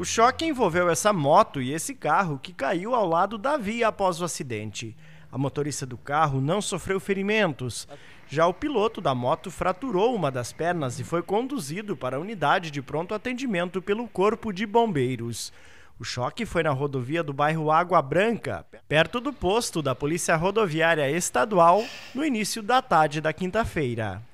O choque envolveu essa moto e esse carro que caiu ao lado da via após o acidente. A motorista do carro não sofreu ferimentos. Já o piloto da moto fraturou uma das pernas e foi conduzido para a unidade de pronto atendimento pelo Corpo de Bombeiros. O choque foi na rodovia do bairro Água Branca, perto do posto da Polícia Rodoviária Estadual, no início da tarde da quinta-feira.